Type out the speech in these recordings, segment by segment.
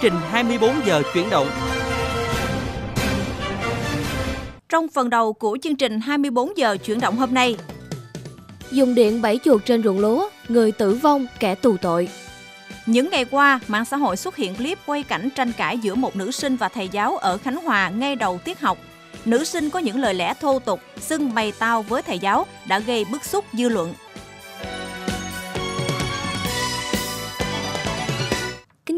Chương trình 24 giờ chuyển động. Trong phần đầu của chương trình 24 giờ chuyển động hôm nay, dùng điện bẫy chuột trên ruộng lúa, người tử vong, kẻ tù tội. Những ngày qua, mạng xã hội xuất hiện clip quay cảnh tranh cãi giữa một nữ sinh và thầy giáo ở Khánh Hòa ngay đầu tiết học. Nữ sinh có những lời lẽ thô tục, xưng bày tao với thầy giáo đã gây bức xúc dư luận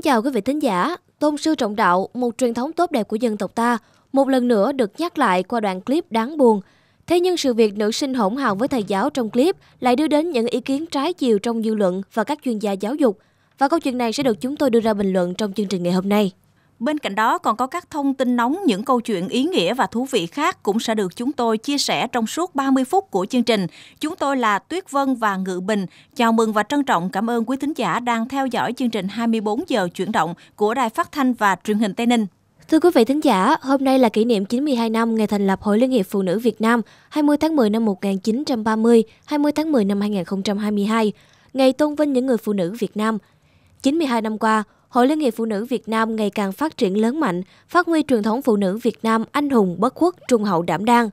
chào quý vị thính giả. Tôn sư trọng đạo, một truyền thống tốt đẹp của dân tộc ta, một lần nữa được nhắc lại qua đoạn clip đáng buồn. Thế nhưng sự việc nữ sinh hỗn hào với thầy giáo trong clip lại đưa đến những ý kiến trái chiều trong dư luận và các chuyên gia giáo dục. Và câu chuyện này sẽ được chúng tôi đưa ra bình luận trong chương trình ngày hôm nay. Bên cạnh đó còn có các thông tin nóng, những câu chuyện ý nghĩa và thú vị khác cũng sẽ được chúng tôi chia sẻ trong suốt 30 phút của chương trình. Chúng tôi là Tuyết Vân và Ngự Bình. Chào mừng và trân trọng cảm ơn quý thính giả đang theo dõi chương trình 24 giờ chuyển động của Đài Phát thanh và Truyền hình Tây Ninh. Thưa quý vị thính giả, hôm nay là kỷ niệm 92 năm ngày thành lập Hội Liên hiệp Phụ nữ Việt Nam, 20 tháng 10 năm 1930, 20 tháng 10 năm 2022, ngày tôn vinh những người phụ nữ Việt Nam. 92 năm qua, Hội Liên hiệp Phụ nữ Việt Nam ngày càng phát triển lớn mạnh, phát huy truyền thống phụ nữ Việt Nam anh hùng, bất khuất, trung hậu đảm đang,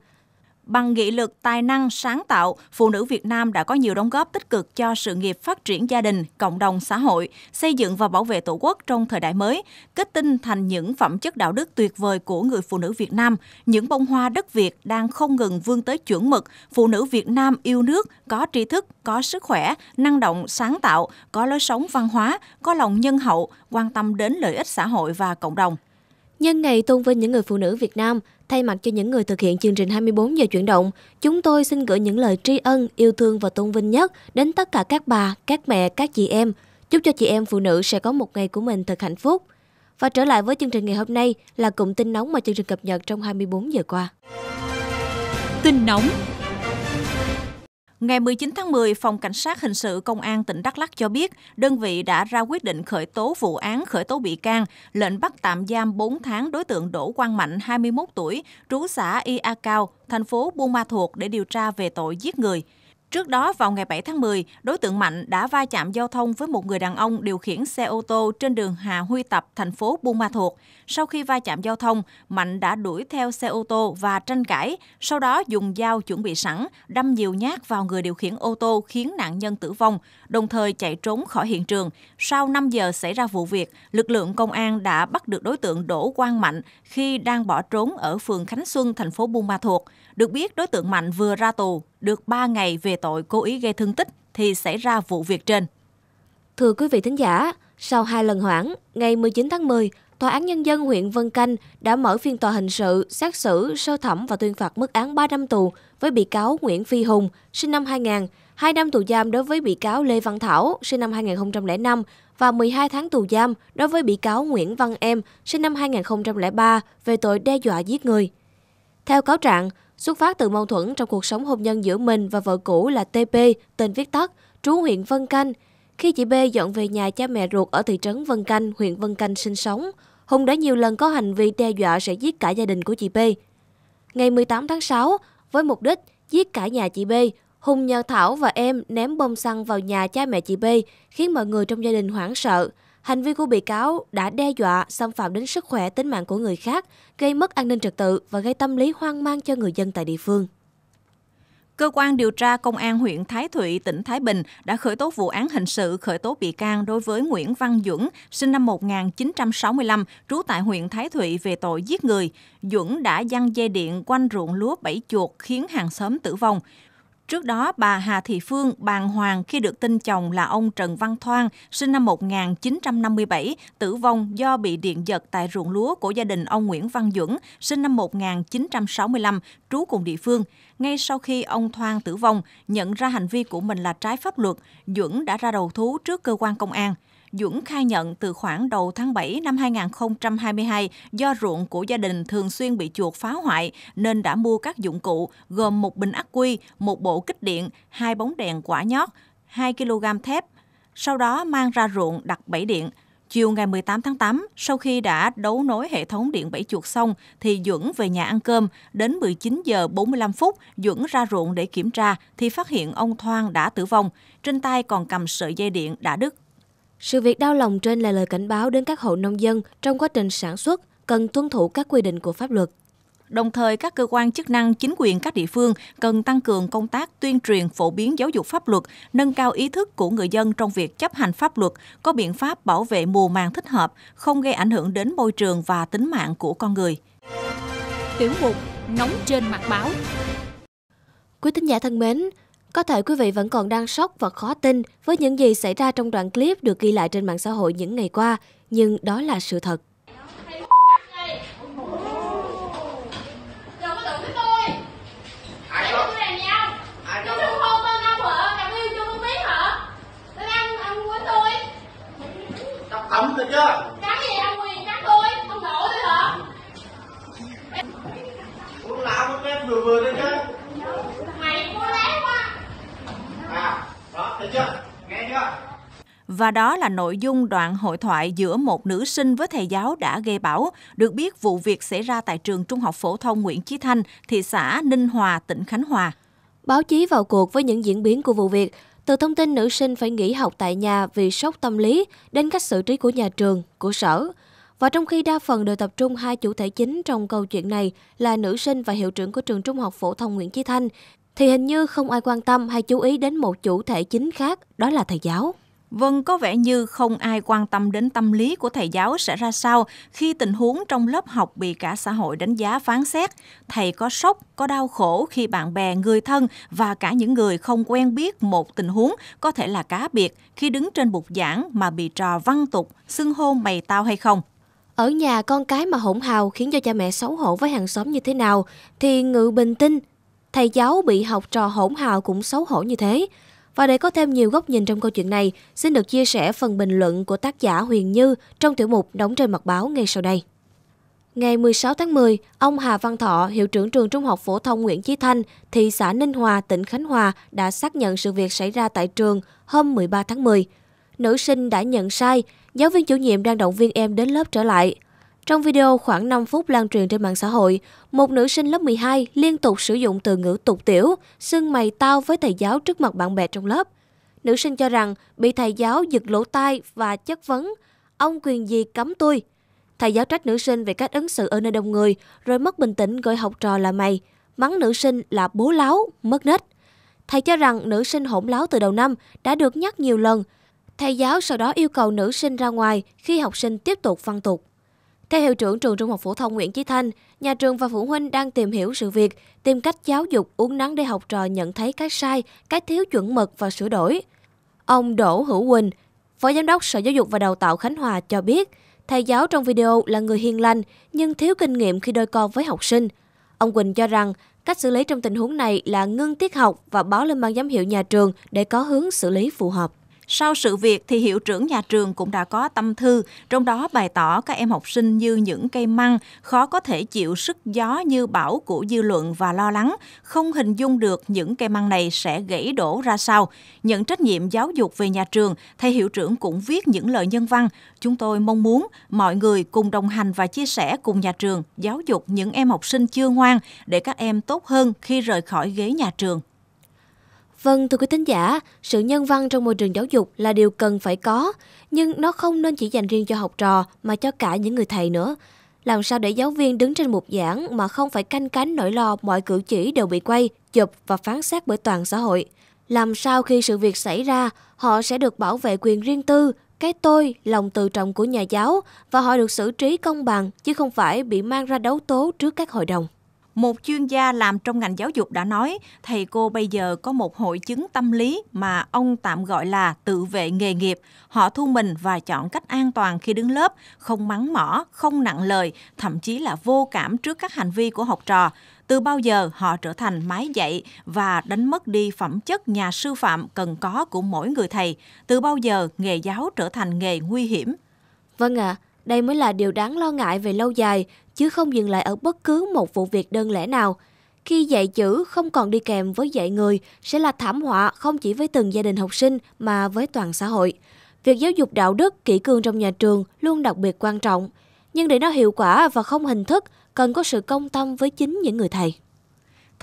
Bằng nghị lực, tài năng, sáng tạo, phụ nữ Việt Nam đã có nhiều đóng góp tích cực cho sự nghiệp phát triển gia đình, cộng đồng xã hội, xây dựng và bảo vệ Tổ quốc trong thời đại mới, kết tinh thành những phẩm chất đạo đức tuyệt vời của người phụ nữ Việt Nam, những bông hoa đất Việt đang không ngừng vươn tới chuẩn mực, phụ nữ Việt Nam yêu nước, có tri thức, có sức khỏe, năng động, sáng tạo, có lối sống văn hóa, có lòng nhân hậu, quan tâm đến lợi ích xã hội và cộng đồng. Nhân ngày tôn vinh những người phụ nữ Việt Nam, Thay mặt cho những người thực hiện chương trình 24 giờ chuyển động, chúng tôi xin gửi những lời tri ân, yêu thương và tôn vinh nhất đến tất cả các bà, các mẹ, các chị em. Chúc cho chị em phụ nữ sẽ có một ngày của mình thật hạnh phúc. Và trở lại với chương trình ngày hôm nay là cụm tin nóng mà chương trình cập nhật trong 24 giờ qua. Tin nóng Ngày 19 tháng 10, Phòng Cảnh sát Hình sự Công an tỉnh Đắk Lắc cho biết, đơn vị đã ra quyết định khởi tố vụ án khởi tố bị can, lệnh bắt tạm giam 4 tháng đối tượng Đỗ Quang Mạnh, 21 tuổi, trú xã Ia Cao, thành phố Buôn Ma Thuột để điều tra về tội giết người. Trước đó, vào ngày 7 tháng 10, đối tượng Mạnh đã va chạm giao thông với một người đàn ông điều khiển xe ô tô trên đường Hà Huy Tập, thành phố Buôn Ma Thuột. Sau khi va chạm giao thông, Mạnh đã đuổi theo xe ô tô và tranh cãi, sau đó dùng dao chuẩn bị sẵn, đâm nhiều nhát vào người điều khiển ô tô khiến nạn nhân tử vong, đồng thời chạy trốn khỏi hiện trường. Sau 5 giờ xảy ra vụ việc, lực lượng công an đã bắt được đối tượng Đỗ Quang Mạnh khi đang bỏ trốn ở phường Khánh Xuân, thành phố Buôn Ma Thuột. Được biết, đối tượng Mạnh vừa ra tù, được 3 ngày về tội cố ý gây thương tích thì xảy ra vụ việc trên. Thưa quý vị thính giả, sau hai lần hoãn, ngày 19 tháng 10, Tòa án Nhân dân huyện Vân Canh đã mở phiên tòa hình sự, xét xử, sơ thẩm và tuyên phạt mức án 3 năm tù với bị cáo Nguyễn Phi Hùng, sinh năm 2000, 2 năm tù giam đối với bị cáo Lê Văn Thảo, sinh năm 2005 và 12 tháng tù giam đối với bị cáo Nguyễn Văn Em, sinh năm 2003 về tội đe dọa giết người. Theo cáo trạng, xuất phát từ mâu thuẫn trong cuộc sống hôn nhân giữa mình và vợ cũ là TP, tên viết tắt, trú huyện Vân Canh, khi chị B dọn về nhà cha mẹ ruột ở thị trấn Vân Canh, huyện Vân Canh sinh sống, Hùng đã nhiều lần có hành vi đe dọa sẽ giết cả gia đình của chị B. Ngày 18 tháng 6, với mục đích giết cả nhà chị B, Hùng nhờ Thảo và em ném bom xăng vào nhà cha mẹ chị B, khiến mọi người trong gia đình hoảng sợ. Hành vi của bị cáo đã đe dọa, xâm phạm đến sức khỏe tính mạng của người khác, gây mất an ninh trật tự và gây tâm lý hoang mang cho người dân tại địa phương. Cơ quan điều tra Công an huyện Thái Thụy, tỉnh Thái Bình đã khởi tố vụ án hình sự khởi tố bị can đối với Nguyễn Văn Duẩn, sinh năm 1965, trú tại huyện Thái Thụy về tội giết người. Duẩn đã giăng dây điện quanh ruộng lúa bảy chuột khiến hàng xóm tử vong. Trước đó, bà Hà Thị Phương bàng hoàng khi được tin chồng là ông Trần Văn Thoan, sinh năm 1957, tử vong do bị điện giật tại ruộng lúa của gia đình ông Nguyễn Văn Duẩn, sinh năm 1965, trú cùng địa phương. Ngay sau khi ông Thoan tử vong, nhận ra hành vi của mình là trái pháp luật, Duẩn đã ra đầu thú trước cơ quan công an. Dũng khai nhận từ khoảng đầu tháng 7 năm 2022, do ruộng của gia đình thường xuyên bị chuột phá hoại nên đã mua các dụng cụ gồm một bình ắc quy, một bộ kích điện, hai bóng đèn quả nhót, 2 kg thép. Sau đó mang ra ruộng đặt bẫy điện. Chiều ngày 18 tháng 8, sau khi đã đấu nối hệ thống điện bẫy chuột xong, thì Duẩn về nhà ăn cơm. Đến 19 giờ 45 phút, Duẩn ra ruộng để kiểm tra, thì phát hiện ông Thoan đã tử vong. Trên tay còn cầm sợi dây điện đã đứt. Sự việc đau lòng trên là lời cảnh báo đến các hộ nông dân trong quá trình sản xuất cần tuân thủ các quy định của pháp luật. Đồng thời, các cơ quan chức năng, chính quyền các địa phương cần tăng cường công tác tuyên truyền phổ biến giáo dục pháp luật, nâng cao ý thức của người dân trong việc chấp hành pháp luật, có biện pháp bảo vệ mùa màng thích hợp, không gây ảnh hưởng đến môi trường và tính mạng của con người. Tiểu mục Nóng trên mặt báo Quý thính giả thân mến, có thể quý vị vẫn còn đang sốc và khó tin với những gì xảy ra trong đoạn clip được ghi lại trên mạng xã hội những ngày qua, nhưng đó là sự thật. Cắn gì ông Quyền cắn tôi, ông nổ tôi hả? Uống lão mất mép vừa vừa đi và đó là nội dung đoạn hội thoại giữa một nữ sinh với thầy giáo đã gây bão. Được biết vụ việc xảy ra tại trường Trung học phổ thông Nguyễn Chí Thanh, thị xã Ninh Hòa, tỉnh Khánh Hòa. Báo chí vào cuộc với những diễn biến của vụ việc, từ thông tin nữ sinh phải nghỉ học tại nhà vì sốc tâm lý đến cách xử trí của nhà trường, của sở. Và trong khi đa phần đều tập trung hai chủ thể chính trong câu chuyện này là nữ sinh và hiệu trưởng của trường Trung học phổ thông Nguyễn Chí Thanh, thì hình như không ai quan tâm hay chú ý đến một chủ thể chính khác, đó là thầy giáo. Vâng, có vẻ như không ai quan tâm đến tâm lý của thầy giáo sẽ ra sao khi tình huống trong lớp học bị cả xã hội đánh giá phán xét. Thầy có sốc, có đau khổ khi bạn bè, người thân và cả những người không quen biết một tình huống có thể là cá biệt khi đứng trên bục giảng mà bị trò văn tục, xưng hô mày tao hay không. Ở nhà con cái mà hỗn hào khiến cho cha mẹ xấu hổ với hàng xóm như thế nào thì ngự bình tinh. Thầy giáo bị học trò hỗn hào cũng xấu hổ như thế. Và để có thêm nhiều góc nhìn trong câu chuyện này, xin được chia sẻ phần bình luận của tác giả Huyền Như trong tiểu mục Đóng trên mặt báo ngay sau đây. Ngày 16 tháng 10, ông Hà Văn Thọ, hiệu trưởng trường Trung học phổ thông Nguyễn Chí Thanh, thị xã Ninh Hòa, tỉnh Khánh Hòa đã xác nhận sự việc xảy ra tại trường hôm 13 tháng 10. Nữ sinh đã nhận sai, giáo viên chủ nhiệm đang động viên em đến lớp trở lại. Trong video khoảng 5 phút lan truyền trên mạng xã hội, một nữ sinh lớp 12 liên tục sử dụng từ ngữ tục tiểu, xưng mày tao với thầy giáo trước mặt bạn bè trong lớp. Nữ sinh cho rằng bị thầy giáo giật lỗ tai và chất vấn, ông quyền gì cấm tôi. Thầy giáo trách nữ sinh về cách ứng xử ở nơi đông người, rồi mất bình tĩnh gọi học trò là mày, mắng nữ sinh là bố láo, mất nết. Thầy cho rằng nữ sinh hỗn láo từ đầu năm đã được nhắc nhiều lần. Thầy giáo sau đó yêu cầu nữ sinh ra ngoài khi học sinh tiếp tục văn tục. Theo hiệu trưởng trường Trung học phổ thông Nguyễn Chí Thanh, nhà trường và phụ huynh đang tìm hiểu sự việc, tìm cách giáo dục uống nắng để học trò nhận thấy cái sai, cái thiếu chuẩn mực và sửa đổi. Ông Đỗ Hữu Quỳnh, Phó Giám đốc Sở Giáo dục và Đào tạo Khánh Hòa cho biết, thầy giáo trong video là người hiền lành nhưng thiếu kinh nghiệm khi đôi co với học sinh. Ông Quỳnh cho rằng cách xử lý trong tình huống này là ngưng tiết học và báo lên ban giám hiệu nhà trường để có hướng xử lý phù hợp. Sau sự việc thì hiệu trưởng nhà trường cũng đã có tâm thư, trong đó bày tỏ các em học sinh như những cây măng, khó có thể chịu sức gió như bão của dư luận và lo lắng, không hình dung được những cây măng này sẽ gãy đổ ra sao. Nhận trách nhiệm giáo dục về nhà trường, thầy hiệu trưởng cũng viết những lời nhân văn. Chúng tôi mong muốn mọi người cùng đồng hành và chia sẻ cùng nhà trường giáo dục những em học sinh chưa ngoan để các em tốt hơn khi rời khỏi ghế nhà trường. Vâng, thưa quý thính giả, sự nhân văn trong môi trường giáo dục là điều cần phải có, nhưng nó không nên chỉ dành riêng cho học trò mà cho cả những người thầy nữa. Làm sao để giáo viên đứng trên bục giảng mà không phải canh cánh nỗi lo mọi cử chỉ đều bị quay, chụp và phán xét bởi toàn xã hội? Làm sao khi sự việc xảy ra, họ sẽ được bảo vệ quyền riêng tư, cái tôi, lòng tự trọng của nhà giáo và họ được xử trí công bằng chứ không phải bị mang ra đấu tố trước các hội đồng? Một chuyên gia làm trong ngành giáo dục đã nói, thầy cô bây giờ có một hội chứng tâm lý mà ông tạm gọi là tự vệ nghề nghiệp. Họ thu mình và chọn cách an toàn khi đứng lớp, không mắng mỏ, không nặng lời, thậm chí là vô cảm trước các hành vi của học trò. Từ bao giờ họ trở thành mái dạy và đánh mất đi phẩm chất nhà sư phạm cần có của mỗi người thầy? Từ bao giờ nghề giáo trở thành nghề nguy hiểm? Vâng ạ, à, đây mới là điều đáng lo ngại về lâu dài, chứ không dừng lại ở bất cứ một vụ việc đơn lẻ nào. Khi dạy chữ không còn đi kèm với dạy người sẽ là thảm họa không chỉ với từng gia đình học sinh mà với toàn xã hội. Việc giáo dục đạo đức, kỹ cương trong nhà trường luôn đặc biệt quan trọng. Nhưng để nó hiệu quả và không hình thức, cần có sự công tâm với chính những người thầy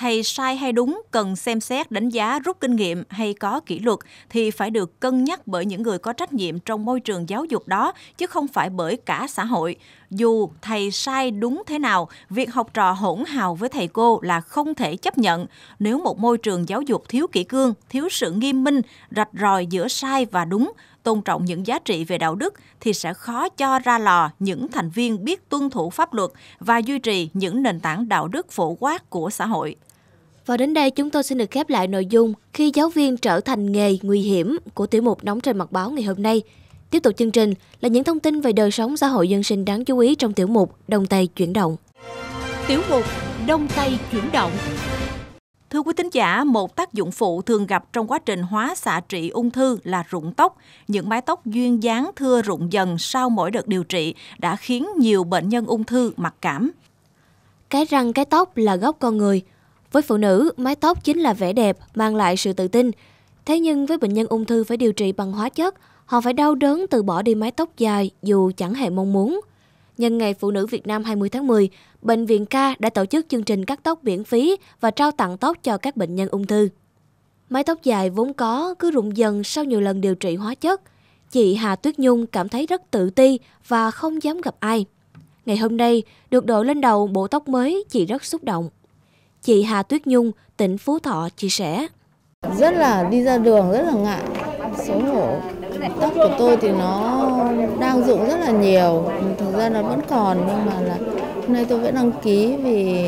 thầy sai hay đúng cần xem xét đánh giá rút kinh nghiệm hay có kỷ luật thì phải được cân nhắc bởi những người có trách nhiệm trong môi trường giáo dục đó chứ không phải bởi cả xã hội. Dù thầy sai đúng thế nào, việc học trò hỗn hào với thầy cô là không thể chấp nhận. Nếu một môi trường giáo dục thiếu kỷ cương, thiếu sự nghiêm minh, rạch ròi giữa sai và đúng, tôn trọng những giá trị về đạo đức thì sẽ khó cho ra lò những thành viên biết tuân thủ pháp luật và duy trì những nền tảng đạo đức phổ quát của xã hội. Và đến đây chúng tôi xin được khép lại nội dung khi giáo viên trở thành nghề nguy hiểm của tiểu mục nóng trên mặt báo ngày hôm nay. Tiếp tục chương trình là những thông tin về đời sống xã hội dân sinh đáng chú ý trong tiểu mục Đông Tây chuyển động. Tiểu mục Đông Tây chuyển động. Thưa quý thính giả, một tác dụng phụ thường gặp trong quá trình hóa xạ trị ung thư là rụng tóc. Những mái tóc duyên dáng thưa rụng dần sau mỗi đợt điều trị đã khiến nhiều bệnh nhân ung thư mặc cảm. Cái răng cái tóc là gốc con người, với phụ nữ, mái tóc chính là vẻ đẹp, mang lại sự tự tin. Thế nhưng với bệnh nhân ung thư phải điều trị bằng hóa chất, họ phải đau đớn từ bỏ đi mái tóc dài dù chẳng hề mong muốn. Nhân ngày Phụ nữ Việt Nam 20 tháng 10, Bệnh viện K đã tổ chức chương trình cắt tóc miễn phí và trao tặng tóc cho các bệnh nhân ung thư. Mái tóc dài vốn có cứ rụng dần sau nhiều lần điều trị hóa chất. Chị Hà Tuyết Nhung cảm thấy rất tự ti và không dám gặp ai. Ngày hôm nay, được đội lên đầu bộ tóc mới, chị rất xúc động. Chị Hà Tuyết Nhung, tỉnh Phú Thọ chia sẻ. Rất là đi ra đường rất là ngại, xấu hổ. Tóc của tôi thì nó đang dụng rất là nhiều, thực ra nó vẫn còn nhưng mà là hôm nay tôi vẫn đăng ký vì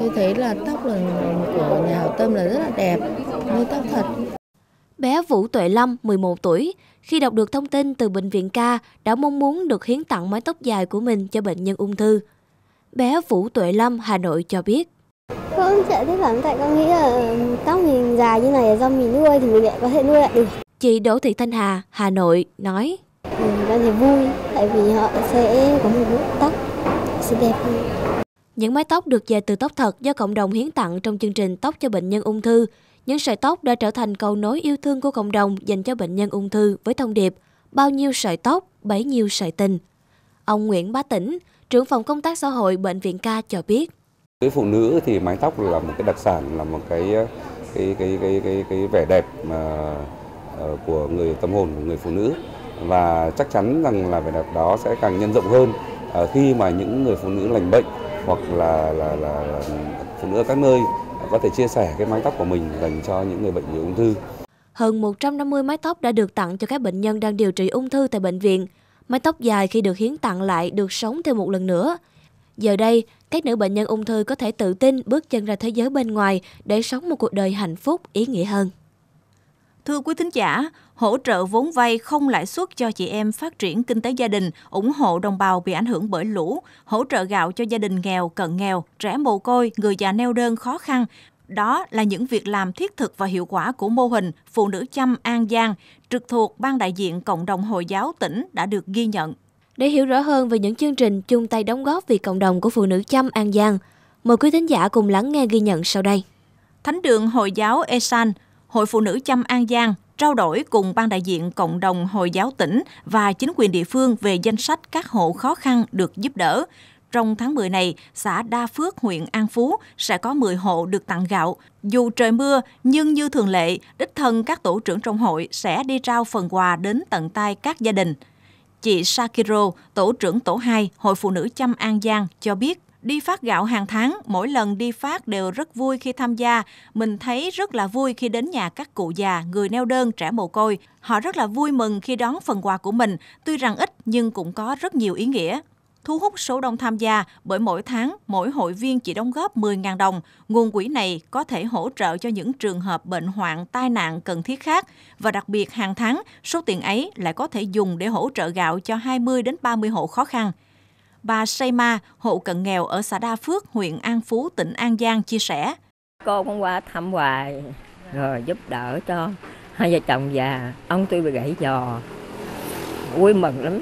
tôi thấy là tóc là của nhà hảo tâm là rất là đẹp, như tóc thật. Bé Vũ Tuệ Lâm, 11 tuổi, khi đọc được thông tin từ bệnh viện ca đã mong muốn được hiến tặng mái tóc dài của mình cho bệnh nhân ung thư. Bé Vũ Tuệ Lâm, Hà Nội cho biết. Không, vâng, chạy thích lắm tại con nghĩ là tóc mình dài như này do mình nuôi thì mình lại có thể nuôi lại được. Chị Đỗ Thị Thanh Hà, Hà Nội nói. Mình cảm thì vui tại vì họ sẽ có một nút tóc sẽ đẹp hơn. Những mái tóc được dệt từ tóc thật do cộng đồng hiến tặng trong chương trình Tóc cho bệnh nhân ung thư. Những sợi tóc đã trở thành cầu nối yêu thương của cộng đồng dành cho bệnh nhân ung thư với thông điệp bao nhiêu sợi tóc, bấy nhiêu sợi tình. Ông Nguyễn Bá Tĩnh, trưởng phòng công tác xã hội Bệnh viện Ca cho biết với phụ nữ thì mái tóc là một cái đặc sản là một cái ờ, cái cái cái cái, cái vẻ đẹp mà ờ, của người tâm hồn của người phụ nữ và chắc chắn rằng là vẻ đẹp đó sẽ càng nhân rộng hơn ờ, khi mà những người phụ nữ lành bệnh hoặc là là, là, là phụ nữ ở các nơi có thể chia sẻ cái mái tóc của mình dành cho những người bệnh ung thư. Hơn 150 mái tóc đã được tặng cho các bệnh nhân đang điều trị ung thư tại bệnh viện. Mái tóc dài khi được hiến tặng lại được sống thêm một lần nữa. Giờ đây, các nữ bệnh nhân ung thư có thể tự tin bước chân ra thế giới bên ngoài để sống một cuộc đời hạnh phúc, ý nghĩa hơn. Thưa quý thính giả, hỗ trợ vốn vay không lãi suất cho chị em phát triển kinh tế gia đình, ủng hộ đồng bào bị ảnh hưởng bởi lũ, hỗ trợ gạo cho gia đình nghèo, cận nghèo, trẻ mồ côi, người già neo đơn khó khăn. Đó là những việc làm thiết thực và hiệu quả của mô hình Phụ nữ chăm An Giang, trực thuộc Ban đại diện Cộng đồng Hồi giáo tỉnh đã được ghi nhận để hiểu rõ hơn về những chương trình chung tay đóng góp vì cộng đồng của phụ nữ chăm An Giang, mời quý thính giả cùng lắng nghe ghi nhận sau đây. Thánh đường Hồi giáo Esan, Hội Phụ nữ chăm An Giang trao đổi cùng ban đại diện cộng đồng Hồi giáo tỉnh và chính quyền địa phương về danh sách các hộ khó khăn được giúp đỡ. Trong tháng 10 này, xã Đa Phước, huyện An Phú sẽ có 10 hộ được tặng gạo. Dù trời mưa, nhưng như thường lệ, đích thân các tổ trưởng trong hội sẽ đi trao phần quà đến tận tay các gia đình. Chị Sakiro, tổ trưởng tổ 2, Hội Phụ nữ Chăm An Giang cho biết, đi phát gạo hàng tháng, mỗi lần đi phát đều rất vui khi tham gia. Mình thấy rất là vui khi đến nhà các cụ già, người neo đơn, trẻ mồ côi. Họ rất là vui mừng khi đón phần quà của mình, tuy rằng ít nhưng cũng có rất nhiều ý nghĩa thu hút số đông tham gia bởi mỗi tháng mỗi hội viên chỉ đóng góp 10.000 đồng. Nguồn quỹ này có thể hỗ trợ cho những trường hợp bệnh hoạn, tai nạn cần thiết khác và đặc biệt hàng tháng số tiền ấy lại có thể dùng để hỗ trợ gạo cho 20 đến 30 hộ khó khăn. Bà Sayma, hộ cận nghèo ở xã Đa Phước, huyện An Phú, tỉnh An Giang chia sẻ. Cô cũng qua thăm hoài rồi giúp đỡ cho hai vợ chồng già, ông tôi bị gãy giò. Vui mừng lắm,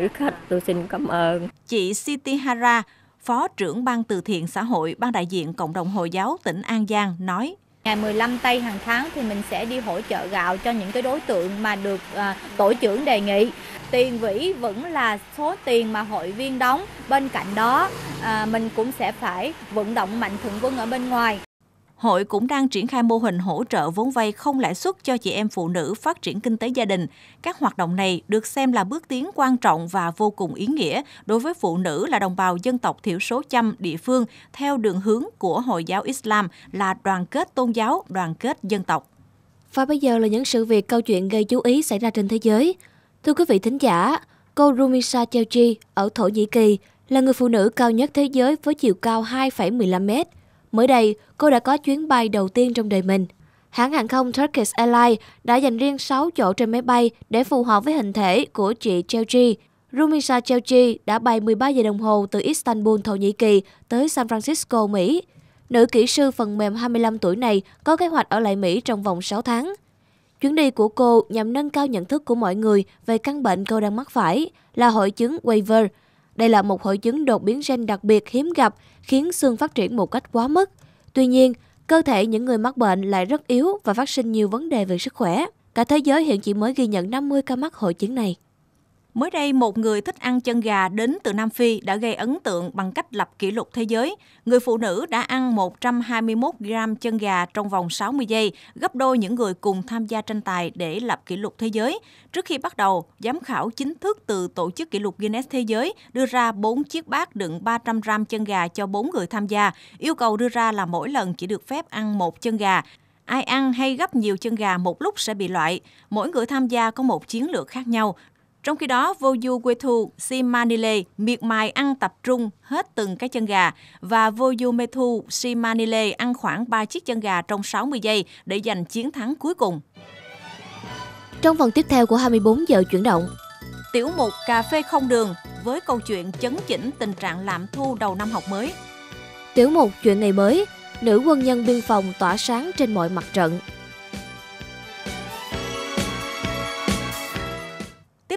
rất khách, tôi xin cảm ơn. Chị Siti Hara, Phó trưởng Ban từ thiện xã hội, Ban đại diện Cộng đồng Hồi giáo tỉnh An Giang nói. Ngày 15 tây hàng tháng thì mình sẽ đi hỗ trợ gạo cho những cái đối tượng mà được à, tổ trưởng đề nghị. Tiền vĩ vẫn là số tiền mà hội viên đóng. Bên cạnh đó à, mình cũng sẽ phải vận động mạnh thượng quân ở bên ngoài hội cũng đang triển khai mô hình hỗ trợ vốn vay không lãi suất cho chị em phụ nữ phát triển kinh tế gia đình. Các hoạt động này được xem là bước tiến quan trọng và vô cùng ý nghĩa đối với phụ nữ là đồng bào dân tộc thiểu số chăm địa phương theo đường hướng của hội giáo Islam là đoàn kết tôn giáo, đoàn kết dân tộc. Và bây giờ là những sự việc câu chuyện gây chú ý xảy ra trên thế giới. Thưa quý vị thính giả, cô Rumisa Chelchi ở Thổ Nhĩ Kỳ là người phụ nữ cao nhất thế giới với chiều cao 2,15 mét – Mới đây, cô đã có chuyến bay đầu tiên trong đời mình. Hãng hàng không Turkish Airlines đã dành riêng 6 chỗ trên máy bay để phù hợp với hình thể của chị Chelsea. Rumisa Chelsea đã bay 13 giờ đồng hồ từ Istanbul, Thổ Nhĩ Kỳ tới San Francisco, Mỹ. Nữ kỹ sư phần mềm 25 tuổi này có kế hoạch ở lại Mỹ trong vòng 6 tháng. Chuyến đi của cô nhằm nâng cao nhận thức của mọi người về căn bệnh cô đang mắc phải là hội chứng Waver. Đây là một hội chứng đột biến gen đặc biệt hiếm gặp khiến xương phát triển một cách quá mức. Tuy nhiên, cơ thể những người mắc bệnh lại rất yếu và phát sinh nhiều vấn đề về sức khỏe. Cả thế giới hiện chỉ mới ghi nhận 50 ca mắc hội chứng này. Mới đây, một người thích ăn chân gà đến từ Nam Phi đã gây ấn tượng bằng cách lập kỷ lục thế giới. Người phụ nữ đã ăn 121 gram chân gà trong vòng 60 giây, gấp đôi những người cùng tham gia tranh tài để lập kỷ lục thế giới. Trước khi bắt đầu, giám khảo chính thức từ Tổ chức Kỷ lục Guinness Thế giới đưa ra 4 chiếc bát đựng 300 gram chân gà cho 4 người tham gia. Yêu cầu đưa ra là mỗi lần chỉ được phép ăn một chân gà. Ai ăn hay gấp nhiều chân gà một lúc sẽ bị loại. Mỗi người tham gia có một chiến lược khác nhau trong khi đó, Voyu Guethu Simanile miệt mài ăn tập trung hết từng cái chân gà và Voyu Methu Simanile ăn khoảng 3 chiếc chân gà trong 60 giây để giành chiến thắng cuối cùng. Trong phần tiếp theo của 24 giờ chuyển động, tiểu mục Cà phê không đường với câu chuyện chấn chỉnh tình trạng lạm thu đầu năm học mới. Tiểu mục Chuyện ngày mới, nữ quân nhân biên phòng tỏa sáng trên mọi mặt trận.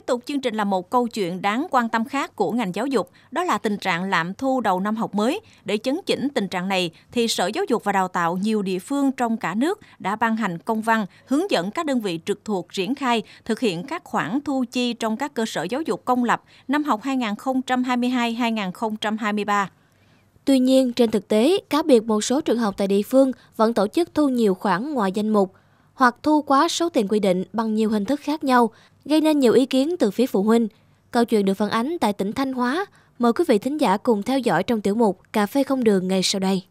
Tiếp tục chương trình là một câu chuyện đáng quan tâm khác của ngành giáo dục, đó là tình trạng lạm thu đầu năm học mới. Để chấn chỉnh tình trạng này, thì Sở Giáo dục và Đào tạo nhiều địa phương trong cả nước đã ban hành công văn hướng dẫn các đơn vị trực thuộc triển khai thực hiện các khoản thu chi trong các cơ sở giáo dục công lập năm học 2022-2023. Tuy nhiên, trên thực tế, cá biệt một số trường học tại địa phương vẫn tổ chức thu nhiều khoản ngoài danh mục – hoặc thu quá số tiền quy định bằng nhiều hình thức khác nhau, gây nên nhiều ý kiến từ phía phụ huynh. Câu chuyện được phản ánh tại tỉnh Thanh Hóa. Mời quý vị thính giả cùng theo dõi trong tiểu mục Cà phê không đường ngay sau đây.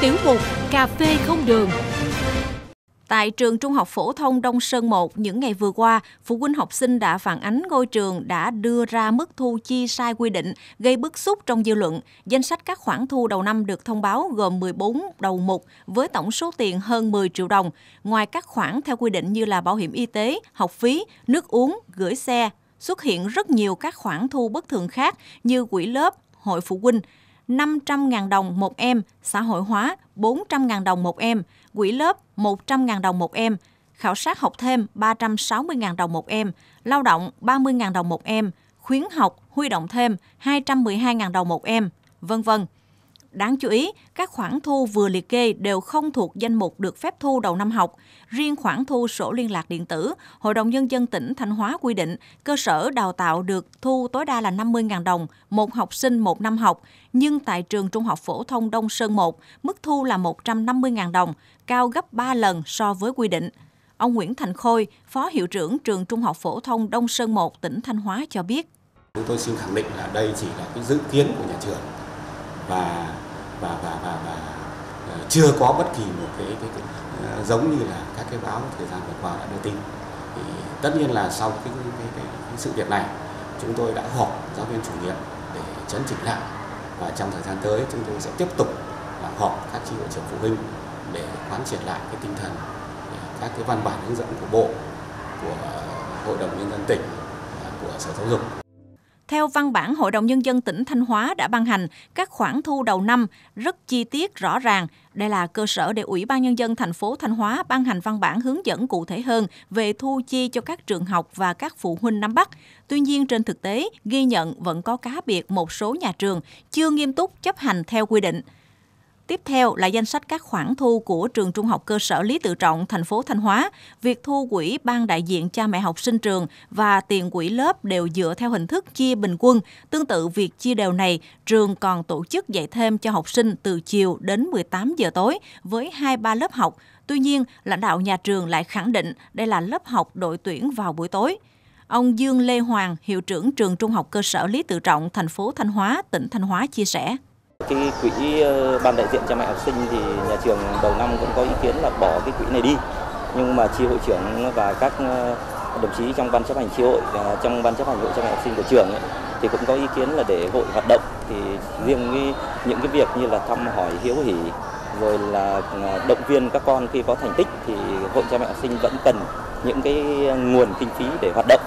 Tiểu mục Cà phê không đường Tại trường Trung học phổ thông Đông Sơn 1, những ngày vừa qua, phụ huynh học sinh đã phản ánh ngôi trường đã đưa ra mức thu chi sai quy định, gây bức xúc trong dư luận. Danh sách các khoản thu đầu năm được thông báo gồm 14 đầu mục với tổng số tiền hơn 10 triệu đồng. Ngoài các khoản theo quy định như là bảo hiểm y tế, học phí, nước uống, gửi xe, xuất hiện rất nhiều các khoản thu bất thường khác như quỹ lớp, hội phụ huynh, 500.000 đồng một em, xã hội hóa 400.000 đồng một em quỹ lớp 100.000 đồng một em, khảo sát học thêm 360.000 đồng một em, lao động 30.000 đồng một em, khuyến học huy động thêm 212.000 đồng một em, vân vân. Đáng chú ý, các khoản thu vừa liệt kê đều không thuộc danh mục được phép thu đầu năm học. Riêng khoản thu sổ liên lạc điện tử, Hội đồng Nhân dân tỉnh Thanh Hóa quy định cơ sở đào tạo được thu tối đa là 50.000 đồng, một học sinh một năm học. Nhưng tại trường Trung học Phổ thông Đông Sơn 1, mức thu là 150.000 đồng, cao gấp 3 lần so với quy định. Ông Nguyễn Thành Khôi, Phó Hiệu trưởng Trường Trung học Phổ thông Đông Sơn 1, tỉnh Thanh Hóa cho biết. Chúng tôi xin khẳng định là đây chỉ là cái dự kiến của nhà trường và và và và, và ờ, chưa có bất kỳ một cái, cái, cái ờ, giống như là các cái báo thời gian vừa qua đã đưa tin thì tất nhiên là sau cái, cái, cái, cái sự việc này chúng tôi đã họp giáo viên chủ nhiệm để chấn chỉnh lại và trong thời gian tới chúng tôi sẽ tiếp tục họp các tri hội trưởng phụ huynh để quán triệt lại cái tinh thần ờ, các cái văn bản hướng dẫn của bộ của hội đồng nhân dân tỉnh của sở giáo dục theo văn bản Hội đồng Nhân dân tỉnh Thanh Hóa đã ban hành các khoản thu đầu năm rất chi tiết rõ ràng. Đây là cơ sở để Ủy ban Nhân dân thành phố Thanh Hóa ban hành văn bản hướng dẫn cụ thể hơn về thu chi cho các trường học và các phụ huynh nắm bắt. Tuy nhiên, trên thực tế, ghi nhận vẫn có cá biệt một số nhà trường chưa nghiêm túc chấp hành theo quy định. Tiếp theo là danh sách các khoản thu của trường Trung học cơ sở Lý Tự Trọng, thành phố Thanh Hóa. Việc thu quỹ ban đại diện cha mẹ học sinh trường và tiền quỹ lớp đều dựa theo hình thức chia bình quân. Tương tự việc chia đều này, trường còn tổ chức dạy thêm cho học sinh từ chiều đến 18 giờ tối với 2-3 lớp học. Tuy nhiên, lãnh đạo nhà trường lại khẳng định đây là lớp học đội tuyển vào buổi tối. Ông Dương Lê Hoàng, hiệu trưởng trường Trung học cơ sở Lý Tự Trọng, thành phố Thanh Hóa, tỉnh Thanh Hóa chia sẻ. Cái quỹ ờ, ban đại diện cha mẹ học sinh thì nhà trường đầu năm cũng có ý kiến là bỏ cái quỹ này đi. Nhưng mà chi hội trưởng và các ờ, đồng chí trong ban chấp hành chi hội, ờ, trong ban chấp hành hội cha mẹ học sinh của trường ấy, thì cũng có ý kiến là để hội hoạt động thì riêng cái, những cái việc như là thăm hỏi hiếu hỉ rồi là động viên các con khi có thành tích thì hội cha mẹ học sinh vẫn cần những cái nguồn kinh phí để hoạt động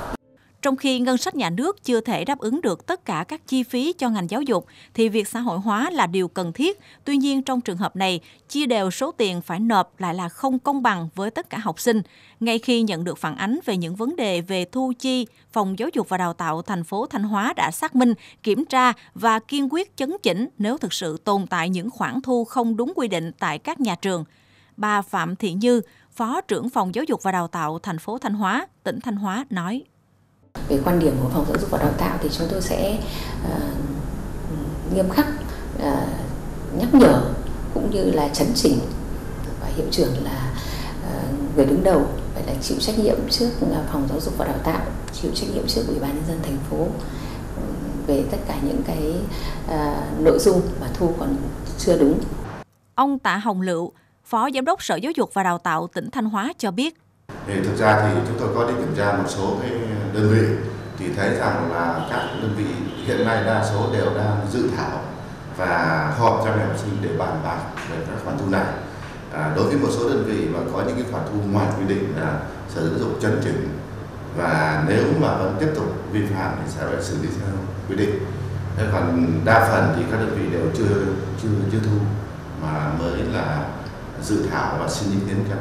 trong khi ngân sách nhà nước chưa thể đáp ứng được tất cả các chi phí cho ngành giáo dục, thì việc xã hội hóa là điều cần thiết. Tuy nhiên, trong trường hợp này, chia đều số tiền phải nộp lại là không công bằng với tất cả học sinh. Ngay khi nhận được phản ánh về những vấn đề về thu chi, Phòng Giáo dục và Đào tạo thành phố Thanh Hóa đã xác minh, kiểm tra và kiên quyết chấn chỉnh nếu thực sự tồn tại những khoản thu không đúng quy định tại các nhà trường. Bà Phạm Thị Như, Phó trưởng phòng Giáo dục và Đào tạo thành phố Thanh Hóa, tỉnh Thanh Hóa nói: về quan điểm của phòng giáo dục và đào tạo thì chúng tôi sẽ uh, nghiêm khắc uh, nhắc nhở cũng như là chấn chỉnh và hiệu trưởng là uh, người đứng đầu phải là chịu trách nhiệm trước phòng giáo dục và đào tạo chịu trách nhiệm trước ủy ban nhân dân thành phố về tất cả những cái uh, nội dung mà thu còn chưa đúng. Ông Tạ Hồng Lựu, Phó Giám đốc Sở Giáo dục và Đào tạo tỉnh Thanh Hóa cho biết, Thực ra thì chúng tôi có đi kiểm tra một số cái đơn vị thì thấy rằng là các đơn vị hiện nay đa số đều đang dự thảo và họp cha mẹ học sinh để bàn bạc về các khoản thu này. À, đối với một số đơn vị mà có những cái khoản thu ngoài quy định là sở giáo dục chấn chỉnh và nếu mà vẫn tiếp tục vi phạm thì sẽ phải xử lý theo quy định. Thế còn đa phần thì các đơn vị đều chưa chưa chưa thu mà mới là dự thảo và xin ý kiến các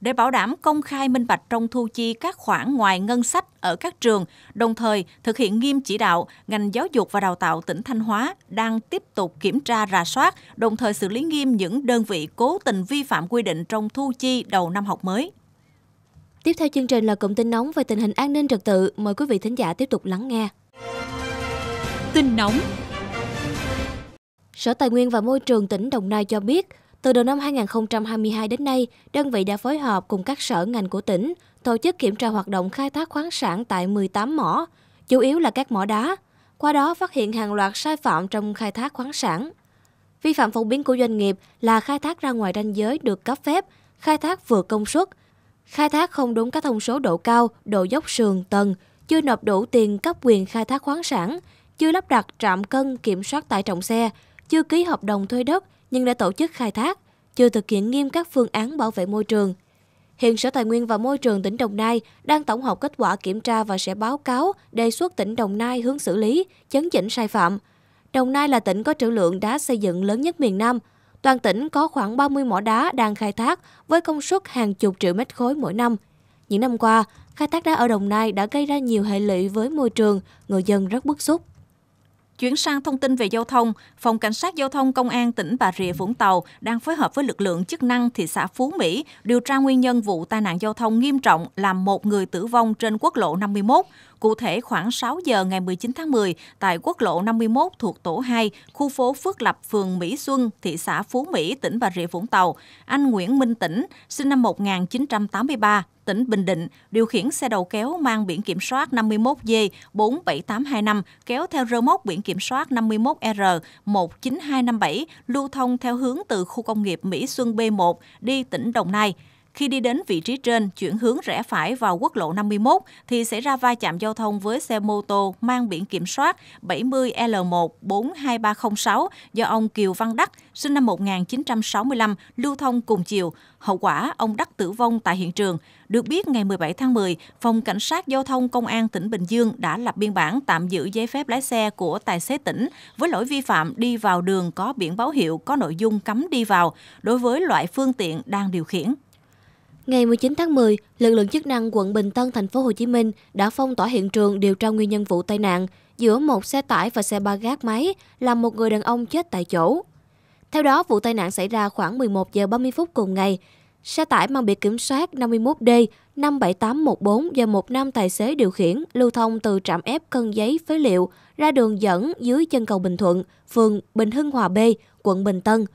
để bảo đảm công khai minh bạch trong thu chi các khoản ngoài ngân sách ở các trường, đồng thời thực hiện nghiêm chỉ đạo, ngành giáo dục và đào tạo tỉnh Thanh Hóa đang tiếp tục kiểm tra rà soát, đồng thời xử lý nghiêm những đơn vị cố tình vi phạm quy định trong thu chi đầu năm học mới. Tiếp theo chương trình là cụm tin nóng về tình hình an ninh trật tự. Mời quý vị thính giả tiếp tục lắng nghe. Tin nóng Sở Tài nguyên và Môi trường tỉnh Đồng Nai cho biết, từ đầu năm 2022 đến nay, đơn vị đã phối hợp cùng các sở ngành của tỉnh tổ chức kiểm tra hoạt động khai thác khoáng sản tại 18 mỏ, chủ yếu là các mỏ đá. Qua đó phát hiện hàng loạt sai phạm trong khai thác khoáng sản. Vi phạm phổ biến của doanh nghiệp là khai thác ra ngoài ranh giới được cấp phép, khai thác vượt công suất, khai thác không đúng các thông số độ cao, độ dốc sườn, tầng, chưa nộp đủ tiền cấp quyền khai thác khoáng sản, chưa lắp đặt trạm cân kiểm soát tải trọng xe, chưa ký hợp đồng thuê đất, nhưng đã tổ chức khai thác, chưa thực hiện nghiêm các phương án bảo vệ môi trường. Hiện Sở Tài nguyên và Môi trường tỉnh Đồng Nai đang tổng hợp kết quả kiểm tra và sẽ báo cáo đề xuất tỉnh Đồng Nai hướng xử lý, chấn chỉnh sai phạm. Đồng Nai là tỉnh có trữ lượng đá xây dựng lớn nhất miền Nam. Toàn tỉnh có khoảng 30 mỏ đá đang khai thác với công suất hàng chục triệu mét khối mỗi năm. Những năm qua, khai thác đá ở Đồng Nai đã gây ra nhiều hệ lụy với môi trường, người dân rất bức xúc. Chuyển sang thông tin về giao thông, Phòng Cảnh sát Giao thông Công an tỉnh Bà Rịa Vũng Tàu đang phối hợp với lực lượng chức năng thị xã Phú Mỹ điều tra nguyên nhân vụ tai nạn giao thông nghiêm trọng làm một người tử vong trên quốc lộ 51. Cụ thể khoảng 6 giờ ngày 19 tháng 10 tại quốc lộ 51 thuộc tổ 2, khu phố Phước Lập, phường Mỹ Xuân, thị xã Phú Mỹ, tỉnh Bà Rịa Vũng Tàu, anh Nguyễn Minh Tĩnh, sinh năm 1983, tỉnh Bình Định, điều khiển xe đầu kéo mang biển kiểm soát 51G47825 kéo theo rơ móc biển kiểm soát 51R19257 lưu thông theo hướng từ khu công nghiệp Mỹ Xuân B1 đi tỉnh Đồng Nai. Khi đi đến vị trí trên, chuyển hướng rẽ phải vào quốc lộ 51 thì xảy ra va chạm giao thông với xe mô tô mang biển kiểm soát 70L1-42306 do ông Kiều Văn Đắc, sinh năm 1965, lưu thông cùng chiều. Hậu quả, ông Đắc tử vong tại hiện trường. Được biết, ngày 17 tháng 10, Phòng Cảnh sát Giao thông Công an tỉnh Bình Dương đã lập biên bản tạm giữ giấy phép lái xe của tài xế tỉnh với lỗi vi phạm đi vào đường có biển báo hiệu có nội dung cấm đi vào đối với loại phương tiện đang điều khiển. Ngày 19 tháng 10, lực lượng chức năng quận Bình Tân, thành phố Hồ Chí Minh đã phong tỏa hiện trường điều tra nguyên nhân vụ tai nạn giữa một xe tải và xe ba gác máy làm một người đàn ông chết tại chỗ. Theo đó, vụ tai nạn xảy ra khoảng 11 giờ 30 phút cùng ngày. Xe tải mang biển kiểm soát 51D 57814 do một nam tài xế điều khiển lưu thông từ trạm ép cân giấy phế liệu ra đường dẫn dưới chân cầu Bình Thuận, phường Bình Hưng Hòa B, quận Bình Tân –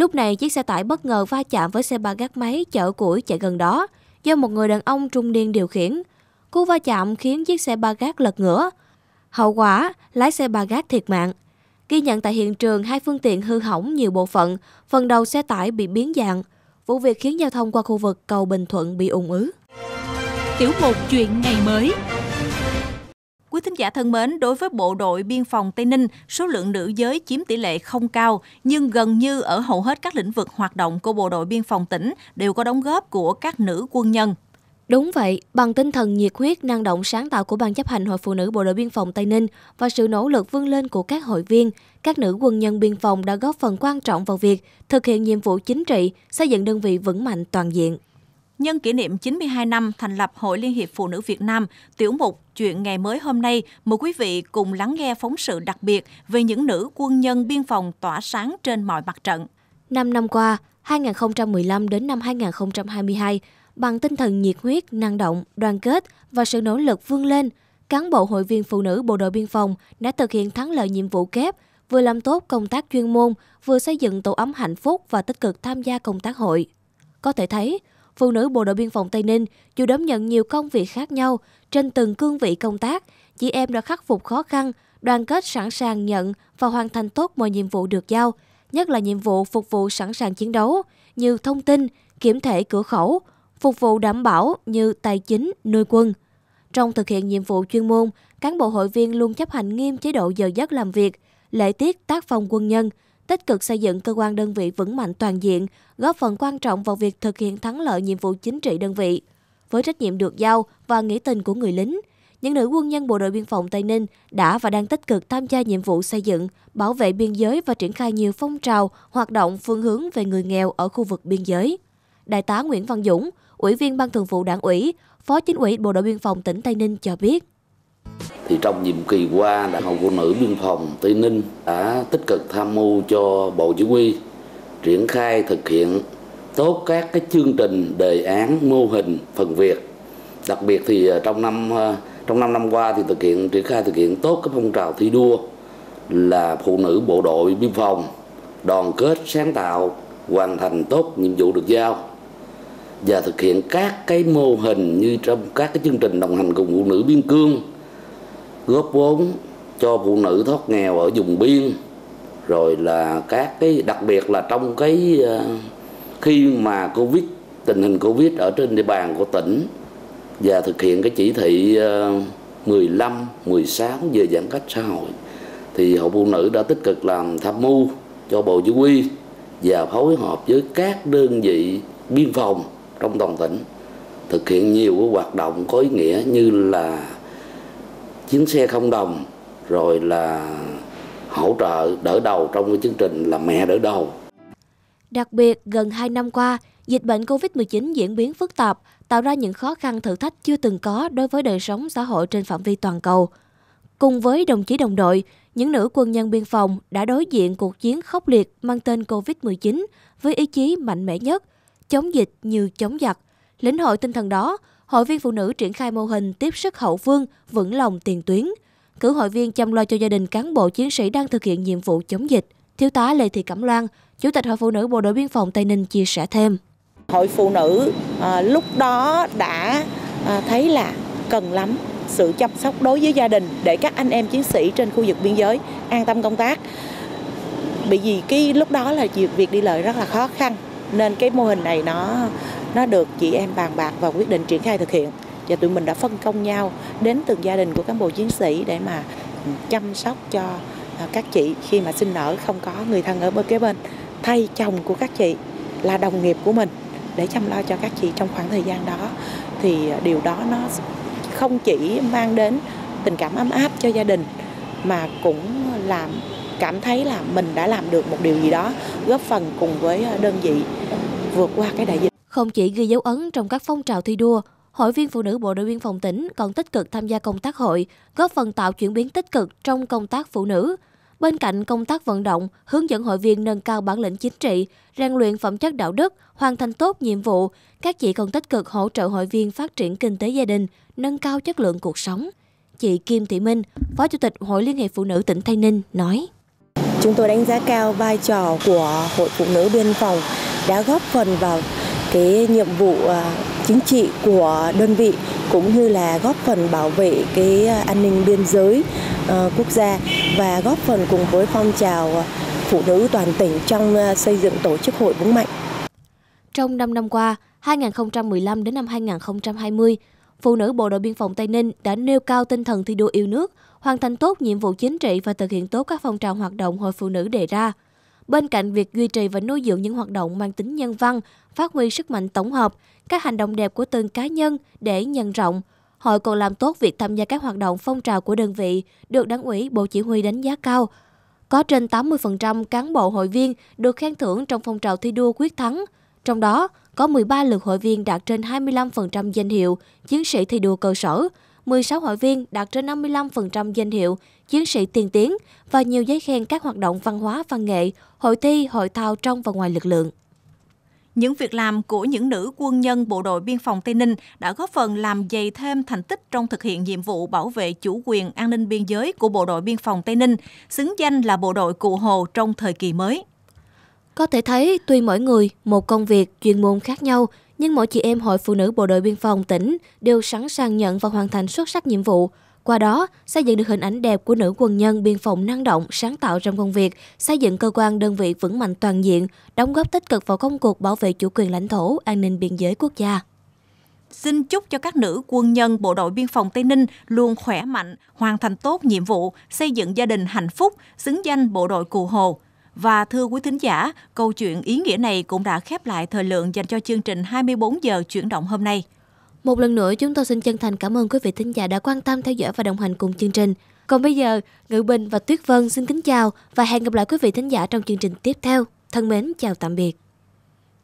Lúc này, chiếc xe tải bất ngờ va chạm với xe ba gác máy chở củi chạy gần đó do một người đàn ông trung niên điều khiển. Cú va chạm khiến chiếc xe ba gác lật ngửa. Hậu quả, lái xe ba gác thiệt mạng. Ghi nhận tại hiện trường, hai phương tiện hư hỏng nhiều bộ phận, phần đầu xe tải bị biến dạng. Vụ việc khiến giao thông qua khu vực cầu Bình Thuận bị ủng ứ. Tiểu mục chuyện ngày mới Quý thính giả thân mến, đối với Bộ đội Biên phòng Tây Ninh, số lượng nữ giới chiếm tỷ lệ không cao, nhưng gần như ở hầu hết các lĩnh vực hoạt động của Bộ đội Biên phòng tỉnh đều có đóng góp của các nữ quân nhân. Đúng vậy, bằng tinh thần nhiệt huyết, năng động sáng tạo của Ban chấp hành Hội Phụ nữ Bộ đội Biên phòng Tây Ninh và sự nỗ lực vươn lên của các hội viên, các nữ quân nhân biên phòng đã góp phần quan trọng vào việc thực hiện nhiệm vụ chính trị, xây dựng đơn vị vững mạnh toàn diện. Nhân kỷ niệm 92 năm thành lập Hội Liên hiệp Phụ nữ Việt Nam, tiểu mục Chuyện ngày mới hôm nay, mời quý vị cùng lắng nghe phóng sự đặc biệt về những nữ quân nhân biên phòng tỏa sáng trên mọi mặt trận. Năm năm qua, 2015 đến năm 2022, bằng tinh thần nhiệt huyết, năng động, đoàn kết và sự nỗ lực vươn lên, cán bộ hội viên phụ nữ bộ đội biên phòng đã thực hiện thắng lợi nhiệm vụ kép, vừa làm tốt công tác chuyên môn, vừa xây dựng tổ ấm hạnh phúc và tích cực tham gia công tác hội. Có thể thấy, phụ nữ Bộ đội Biên phòng Tây Ninh dù đón nhận nhiều công việc khác nhau trên từng cương vị công tác, chị em đã khắc phục khó khăn, đoàn kết sẵn sàng nhận và hoàn thành tốt mọi nhiệm vụ được giao, nhất là nhiệm vụ phục vụ sẵn sàng chiến đấu như thông tin, kiểm thể cửa khẩu, phục vụ đảm bảo như tài chính, nuôi quân. Trong thực hiện nhiệm vụ chuyên môn, cán bộ hội viên luôn chấp hành nghiêm chế độ giờ giấc làm việc, lễ tiết tác phong quân nhân – tích cực xây dựng cơ quan đơn vị vững mạnh toàn diện, góp phần quan trọng vào việc thực hiện thắng lợi nhiệm vụ chính trị đơn vị. Với trách nhiệm được giao và nghĩa tình của người lính, những nữ quân nhân Bộ đội Biên phòng Tây Ninh đã và đang tích cực tham gia nhiệm vụ xây dựng, bảo vệ biên giới và triển khai nhiều phong trào, hoạt động phương hướng về người nghèo ở khu vực biên giới. Đại tá Nguyễn Văn Dũng, Ủy viên Ban Thường vụ Đảng ủy, Phó Chính ủy Bộ đội Biên phòng tỉnh Tây Ninh cho biết. Thì trong nhiệm kỳ qua, Đại hội Phụ nữ Biên phòng Tây Ninh đã tích cực tham mưu cho Bộ Chỉ huy triển khai thực hiện tốt các cái chương trình, đề án, mô hình, phần việc. Đặc biệt thì ờ, trong năm ờ, trong năm năm qua thì thực hiện triển khai thực hiện tốt các phong trào thi đua là phụ nữ bộ đội biên phòng đoàn kết sáng tạo hoàn thành tốt nhiệm vụ được giao và thực hiện các cái mô hình như trong các cái chương trình đồng hành cùng phụ nữ biên cương góp vốn cho phụ nữ thoát nghèo ở vùng biên rồi là các cái đặc biệt là trong cái ờ, khi mà covid tình hình covid ở trên địa bàn của tỉnh và thực hiện cái chỉ thị 15, ờ, 16 về giãn cách xã hội thì hội phụ nữ đã tích cực làm tham mưu cho bộ chỉ huy và phối hợp với các đơn vị biên phòng trong toàn tỉnh thực hiện nhiều cái hoạt động có ý nghĩa như là chuyến xe không đồng rồi là hỗ trợ đỡ đầu trong cái chương trình là mẹ đỡ đầu. Đặc biệt, gần 2 năm qua, dịch bệnh COVID-19 diễn biến phức tạp, tạo ra những khó khăn thử thách chưa từng có đối với đời sống xã hội trên phạm vi toàn cầu. Cùng với đồng chí đồng đội, những nữ quân nhân biên phòng đã đối diện cuộc chiến khốc liệt mang tên COVID-19 với ý chí mạnh mẽ nhất, chống dịch như chống giặc. Lĩnh hội tinh thần đó, hội viên phụ nữ triển khai mô hình tiếp sức hậu phương, vững lòng tiền tuyến. Cử hội viên chăm lo cho gia đình cán bộ chiến sĩ đang thực hiện nhiệm vụ chống dịch. Thiếu tá Lê Thị Cẩm Loan, Chủ tịch Hội Phụ nữ Bộ đội Biên phòng Tây Ninh chia sẻ thêm. Hội phụ nữ à, lúc đó đã à, thấy là cần lắm sự chăm sóc đối với gia đình để các anh em chiến sĩ trên khu vực biên giới an tâm công tác. Bởi vì cái lúc đó là việc đi lại rất là khó khăn, nên cái mô hình này nó nó được chị em bàn bạc và quyết định triển khai thực hiện và tụi mình đã phân công nhau đến từng gia đình của cán bộ chiến sĩ để mà chăm sóc cho à, các chị khi mà sinh nở không có người thân ở bên kế bên thay chồng của các chị là đồng nghiệp của mình để chăm lo cho các chị trong khoảng thời gian đó thì à, điều đó nó không chỉ mang đến tình cảm ấm áp cho gia đình mà cũng làm cảm thấy là mình đã làm được một điều gì đó góp phần cùng với ờ, đơn vị vượt qua cái đại dịch. Không chỉ ghi dấu ấn trong các phong trào thi đua, Hội viên Phụ nữ Bộ đội Biên phòng tỉnh còn tích cực tham gia công tác hội, góp phần tạo chuyển biến tích cực trong công tác phụ nữ. Bên cạnh công tác vận động, hướng dẫn hội viên nâng cao bản lĩnh chính trị, rèn luyện phẩm chất đạo đức, hoàn thành tốt nhiệm vụ, các chị còn tích cực hỗ trợ hội viên phát triển kinh tế gia đình, nâng cao chất lượng cuộc sống. Chị Kim Thị Minh, Phó Chủ tịch Hội Liên hiệp Phụ nữ tỉnh Tây Ninh nói. Chúng tôi đánh giá cao vai trò của Hội Phụ Nữ Biên phòng đã góp phần vào cái nhiệm vụ à, chính trị của đơn vị cũng như là góp phần bảo vệ cái an ninh biên giới ờ, quốc gia và góp phần cùng với phong trào phụ nữ toàn tỉnh trong à, xây dựng tổ chức hội vững mạnh. Trong 5 năm qua, 2015 đến năm 2020, phụ nữ Bộ đội Biên phòng Tây Ninh đã nêu cao tinh thần thi đua yêu nước, hoàn thành tốt nhiệm vụ chính trị và thực hiện tốt các phong trào hoạt động hội phụ nữ đề ra. Bên cạnh việc duy trì và nuôi dưỡng những hoạt động mang tính nhân văn, phát huy sức mạnh tổng hợp, các hành động đẹp của từng cá nhân để nhân rộng, hội còn làm tốt việc tham gia các hoạt động phong trào của đơn vị, được đảng ủy Bộ Chỉ huy đánh giá cao. Có trên 80% cán bộ hội viên được khen thưởng trong phong trào thi đua quyết thắng. Trong đó, có 13 lượt hội viên đạt trên 25% danh hiệu chiến sĩ thi đua cơ sở, 16 hội viên đạt trên 55% danh hiệu chiến sĩ tiên tiến và nhiều giấy khen các hoạt động văn hóa văn nghệ, hội thi, hội thao trong và ngoài lực lượng. Những việc làm của những nữ quân nhân Bộ đội Biên phòng Tây Ninh đã góp phần làm dày thêm thành tích trong thực hiện nhiệm vụ bảo vệ chủ quyền an ninh biên giới của Bộ đội Biên phòng Tây Ninh, xứng danh là Bộ đội Cụ Hồ trong thời kỳ mới. Có thể thấy, tuy mỗi người một công việc, chuyên môn khác nhau, nhưng mỗi chị em Hội Phụ nữ Bộ đội Biên phòng tỉnh đều sẵn sàng nhận và hoàn thành xuất sắc nhiệm vụ. Qua đó, xây dựng được hình ảnh đẹp của nữ quân nhân biên phòng năng động, sáng tạo trong công việc, xây dựng cơ quan đơn vị vững mạnh toàn diện, đóng góp tích cực vào công cuộc bảo vệ chủ quyền lãnh thổ, an ninh biên giới quốc gia xin chúc cho các nữ quân nhân Bộ đội Biên phòng Tây Ninh luôn khỏe mạnh, hoàn thành tốt nhiệm vụ, xây dựng gia đình hạnh phúc, xứng danh Bộ đội Cù Hồ. Và thưa quý thính giả, câu chuyện ý nghĩa này cũng đã khép lại thời lượng dành cho chương trình 24 giờ chuyển động hôm nay. Một lần nữa chúng tôi xin chân thành cảm ơn quý vị thính giả đã quan tâm theo dõi và đồng hành cùng chương trình. Còn bây giờ, Ngự Bình và Tuyết Vân xin kính chào và hẹn gặp lại quý vị thính giả trong chương trình tiếp theo. Thân mến, chào tạm biệt.